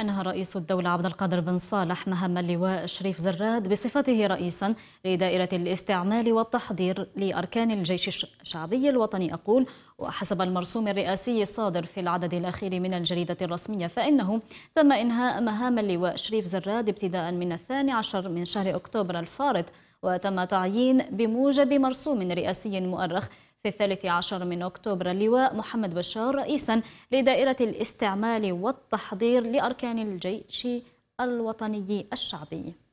أنهى رئيس الدولة عبد القادر بن صالح مهام اللواء شريف زراد بصفته رئيسا لدائرة الاستعمال والتحضير لأركان الجيش الشعبي الوطني أقول وحسب المرسوم الرئاسي الصادر في العدد الأخير من الجريدة الرسمية فإنه تم إنهاء مهام اللواء شريف زراد ابتداء من الثاني عشر من شهر أكتوبر الفارط وتم تعيين بموجب مرسوم رئاسي مؤرخ في الثالث عشر من أكتوبر اللواء محمد بشار رئيسا لدائرة الاستعمال والتحضير لأركان الجيش الوطني الشعبي